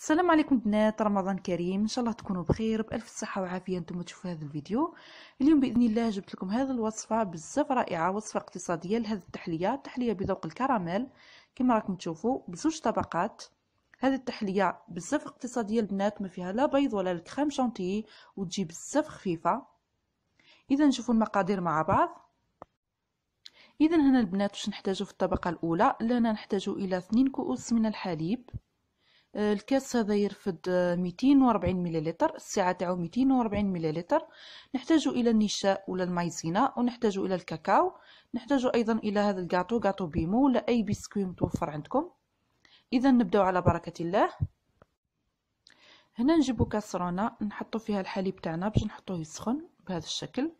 السلام عليكم بنات رمضان كريم ان شاء الله تكونوا بخير بالف صحه وعافيه نتوما تشوفوا هذا الفيديو اليوم باذن الله جبت لكم هذه الوصفه بزاف رائعه وصفه اقتصاديه لهذه التحليه تحليه بذوق الكراميل كما راكم تشوفوا بزوج طبقات هذه التحليه بزاف اقتصاديه البنات ما فيها لا بيض ولا الكريم شانتيي وتجي بزاف خفيفه اذا نشوفوا المقادير مع بعض اذا هنا البنات واش نحتاجو في الطبقه الاولى لنا نحتاجو الى 2 كؤوس من الحليب آه، الكاس هذا يرفد 240 آه، مليلتر السعة تاعو 240 مليلتر نحتاج الى النشاء ولا المايزينا ونحتاج الى الكاكاو نحتاج ايضا الى هذا الكاطو كاطو بيمو ولا اي بسكوي متوفر عندكم اذا نبداو على بركه الله هنا نجيبو كاسرونه نحطو فيها الحليب تاعنا باش نحطوه يسخن بهذا الشكل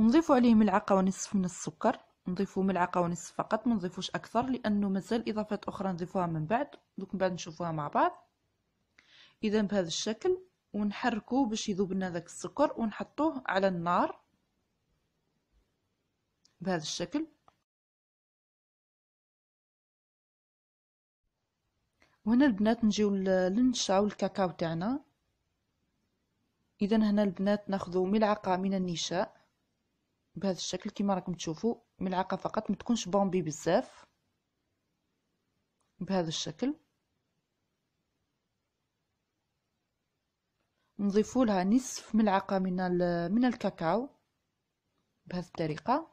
نضيف عليه ملعقة ونصف من السكر نضيفو ملعقة ونصف فقط ما نضيفوش أكثر لأنه مازال إضافات أخرى نضيفوها من بعد دوك من بعد نشوفوها مع بعض إذا بهذا الشكل ونحركو باش يذوب لنا ذاك السكر ونحطوه على النار بهذا الشكل وهنا البنات نجيو للنشا والكاكاو تاعنا اذا هنا البنات ناخذ ملعقه من النشاء بهذا الشكل كما راكم تشوفوا ملعقه فقط ما تكونش بومبي بزاف بهذا الشكل نضيفوا لها نصف ملعقه من من الكاكاو بهذه الطريقه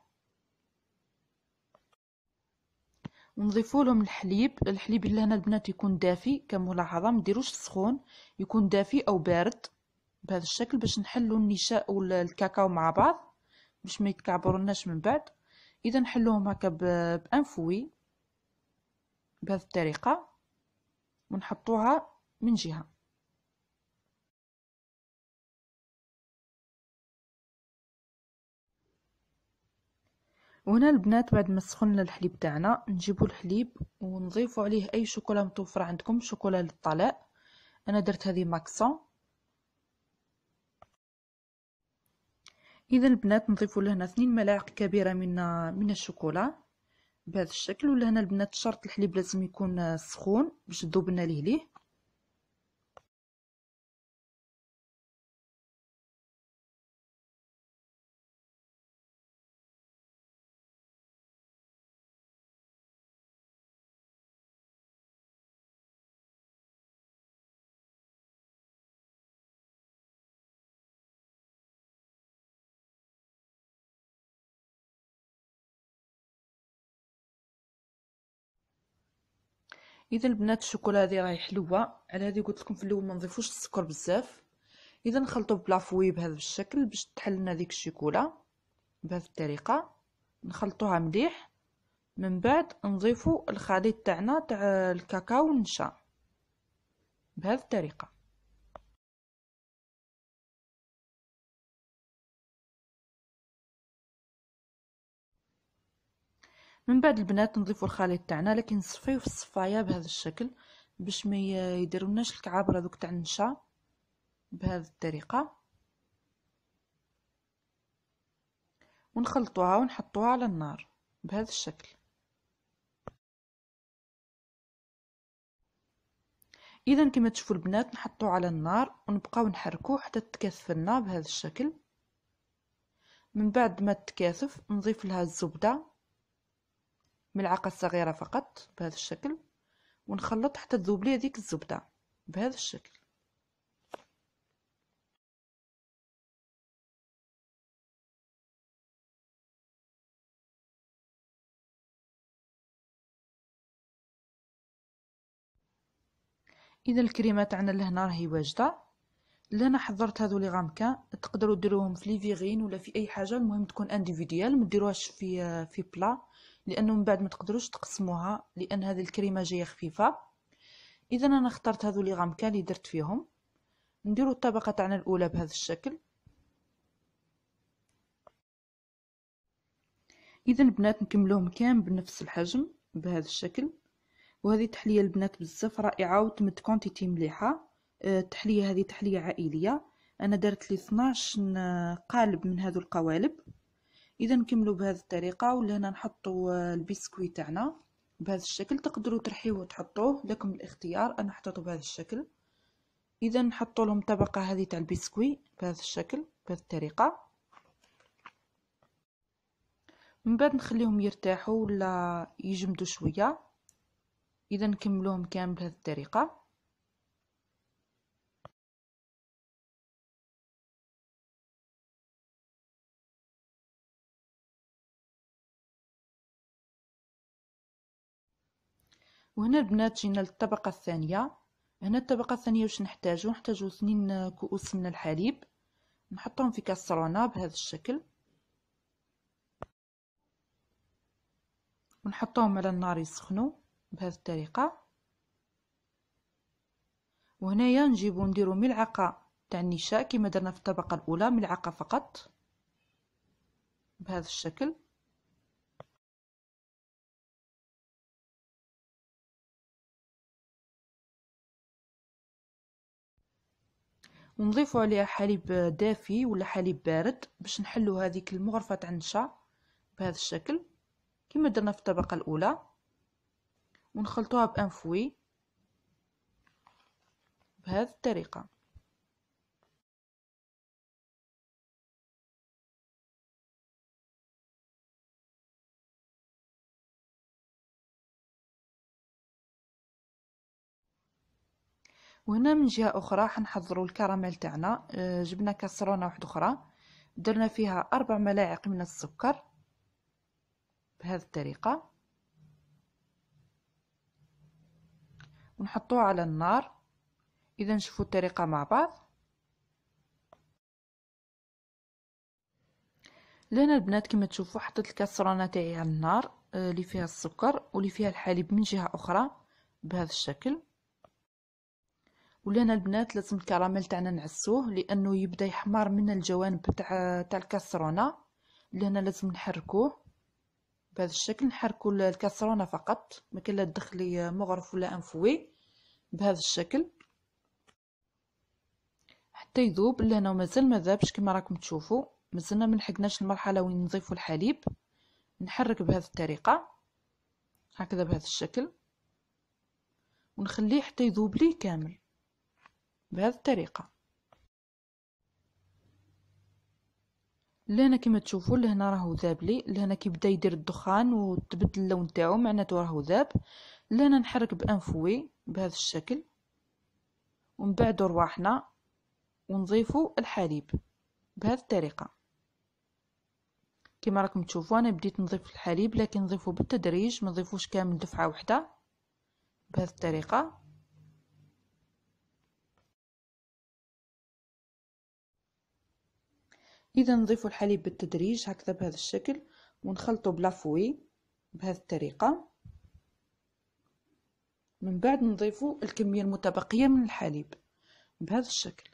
ونضيفوا لهم الحليب الحليب اللي هنا البنات يكون دافي كملاحظه ما ديروش سخون يكون دافي او بارد بهذا الشكل باش نحلوا النشاء والكاكاو مع بعض باش ما يتكعبروناش من بعد اذا نحلوهم هكا بانفوي بهذه الطريقه ونحطوها من جهه وهنا البنات بعد ما سخن الحليب تاعنا نجيبو الحليب ونضيفوا عليه اي شوكولا متوفره عندكم شوكولا للطلاء انا درت هذه ماكسون إذا البنات نضيفوا لهنا اثنين ملاعق كبيرة من من الشوكولا بهذا الشكل ولهنا البنات شرط الحليب لازم يكون آه، سخون باش تذوب لنا ليه اذا البنات الشوكولا هذه راهي حلوه على هذه قلت لكم في الاول ما نضيفوش السكر بزاف اذا نخلطوا بلافوي بهذا الشكل باش تحل لنا ديك الشوكولا بهذه الطريقه نخلطوها مليح من بعد نضيفوا الخليط تاعنا تاع الكاكاو النشا بهذه الطريقه من بعد البنات نضيفوا الخليط تاعنا لكن نصفيه في الصفايه بهذا الشكل باش ما يديرولناش الكعابر هذوك تاع النشا بهذه الطريقه ونخلطوها ونحطوها على النار بهذا الشكل اذا كما تشوفوا البنات نحطوه على النار ونبقاو نحركوه حتى تكثف لنا بهذا الشكل من بعد ما تكاثف نضيف لها الزبده ملعقة صغيرة فقط بهذا الشكل ونخلط حتى تذوب لي هذيك الزبدة بهذا الشكل اذا الكريمات تاعنا لهنا راهي واجده لهنا حضرت هذو لي غامكا تقدروا ديروهم في ليفيغين ولا في اي حاجه المهم تكون انديفيديال ما في في بلا لانه من بعد ما تقدروش تقسموها لان هذه الكريمه جايه خفيفه اذا انا اخترت هذو لي غامكا اللي درت فيهم نديرو الطبقه تاعنا الاولى بهذا الشكل اذا البنات نكملوهم كامل بنفس الحجم بهذا الشكل وهذه تحليه البنات بزاف رائعه وتمد كونتيتي مليحه أه، التحليه هذه تحليه عائليه انا درت لي 12 قالب من هذو القوالب اذا نكملوا بهذه الطريقه ولهنا نحطوا البسكويت تاعنا بهذا الشكل تقدروا ترحيوه وتحطوه لكم الاختيار انا حطيته بهذا الشكل اذا نحطوا لهم طبقه هذه تاع البسكوي بهذا الشكل بهذه الطريقه من بعد نخليهم يرتاحوا ولا يجمدوا شويه اذا نكملوهم كامل بهذه الطريقه وهنا البنات جينا للطبقة الثانية هنا الطبقة الثانية واش نحتاجو نحتاجو اثنين كؤوس من الحليب نحطهم في كسرونة بهذا الشكل ونحطهم على النار يسخنوا بهذه الطريقة وهنايا نجيبو نديرو ملعقة تاع النشا كما درنا في الطبقة الأولى ملعقة فقط بهذا الشكل ونضيفوا عليها حليب دافي ولا حليب بارد باش نحلو هذيك المغرفه تاع النشا بهذا الشكل كما درنا في الطبقه الاولى ونخلطوها بانفوي بهذه الطريقه وهنا من جهه اخرى حنحضروا الكراميل تاعنا آه، جبنا كسرونه واحده اخرى درنا فيها اربع ملاعق من السكر بهذه الطريقه ونحطوه على النار اذا نشوفوا الطريقه مع بعض لهنا البنات كما تشوفوا حطيت الكسرونه تاعي على النار آه، اللي فيها السكر واللي فيها الحليب من جهه اخرى بهذا الشكل ولينا البنات لازم الكراميل تاعنا نعسوه لانه يبدا يحمر من الجوانب تاع تاع الكسرونه لهنا لازم نحركوه بهذا الشكل نحركوا الكسرونه فقط ما كان لا تدخلي مغرف ولا انفوي بهذا الشكل حتى يذوب لهنا ومازال ما ذابش كما راكم تشوفوا مازلنا ما لحقناش المرحله وين نضيفوا الحليب نحرك بهذه الطريقه هكذا بهذا الشكل ونخليه حتى يذوب لي كامل بهذه الطريقة لهنا كما تشوفوا لهنا راهو ذاب لي لهنا كيبدا يدير الدخان وتبدل اللون تاعو معناته راهو ذاب لهنا نحرك بانفوي بهذا الشكل ومن بعد رواحنا ونضيفوا الحليب بهذه الطريقه كما راكم تشوفوا انا بديت نضيف الحليب لكن نضيفه بالتدريج ما نضيفوش كامل دفعه واحده بهذه الطريقه اذا نضيف الحليب بالتدريج هكذا بهذا الشكل ونخلطه بلافوي بهذه الطريقه من بعد نضيف الكميه المتبقيه من الحليب بهذا الشكل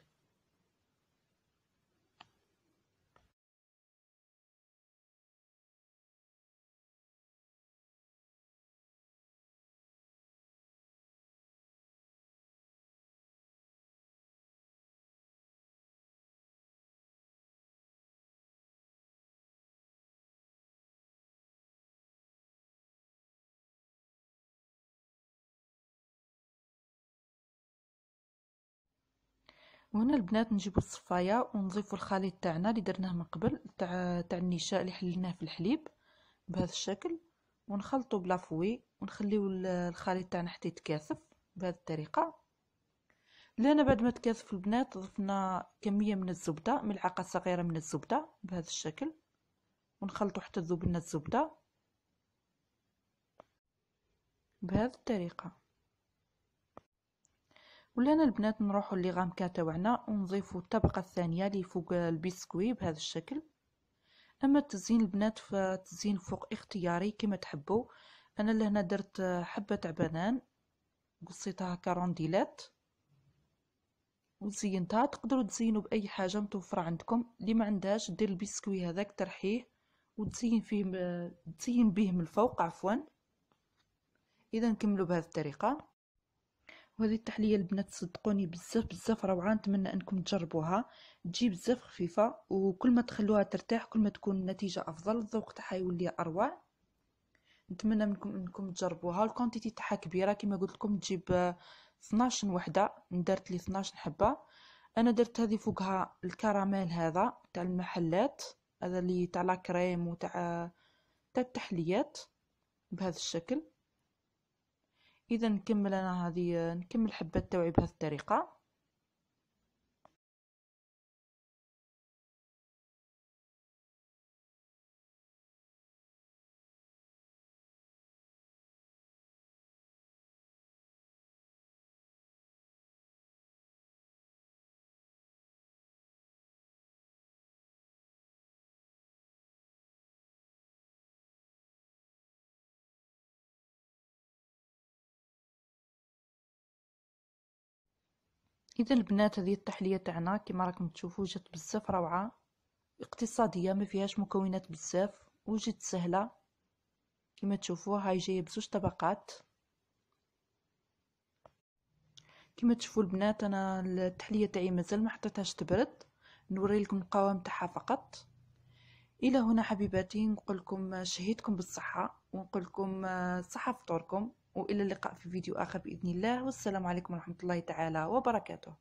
وهنا البنات نجيبو الصفايه ونضيفو الخليط تاعنا اللي درناه من قبل تاع تاع النشاء اللي حللناه في الحليب بهذا الشكل ونخلطو بلافوي ونخليو الخليط تاعنا حتى يتكاثف بهذه الطريقه لأن بعد ما تكاثف البنات ضفنا كميه من الزبده ملعقه صغيره من الزبده بهذا الشكل ونخلطو حتى تذوب لنا الزبده بهذه الطريقه ولينا البنات نروحو لغامكا تاوعنا ونضيفوا الطبقة الثانية لي فوق البسكوي بهذا الشكل اما التزيين البنات فتزين فوق اختياري كما تحبوا انا لهنا درت حبه تاع بنان قصيتها كارونديلات وزينتها تقدروا تزينوا باي حاجه متوفره عندكم اللي ما عندهاش دير البسكوي هذاك ترحيه وتزين فيه تزين به من الفوق عفوا اذا نكملوا بهذه الطريقه وهذه التحليه البنات صدقوني بزاف بزاف روعه نتمنى انكم تجربوها تجي بزاف خفيفه وكل ما تخلوها ترتاح كل ما تكون النتيجه افضل الذوق تاعها يولي اروع نتمنى منكم انكم تجربوها الكونتيتي تاعها كبيره كما قلت لكم تجيب 12 وحده درت لي 12 حبه انا درت هذه فوقها الكراميل هذا تاع المحلات هذا اللي تاع لا كريم وتاع تاع التحليات بهذا الشكل اذا نكمل انا هذه نكمل حبات توعي بهذه الطريقه اذا البنات هذه التحليه تاعنا كما راكم تشوفوا جات بزاف روعه اقتصاديه ما فيهاش مكونات بزاف وجد سهله كما تشوفوا هاي جايه بزوج طبقات كما تشوفوا البنات انا التحليه تاعي مازال ما حطيتهاش تبرد نوري لكم القوام تاعها فقط الى هنا حبيباتي نقول لكم شهيتكم بالصحه ونقول لكم آه، صحه فطوركم والى اللقاء في فيديو اخر باذن الله والسلام عليكم ورحمه الله تعالى وبركاته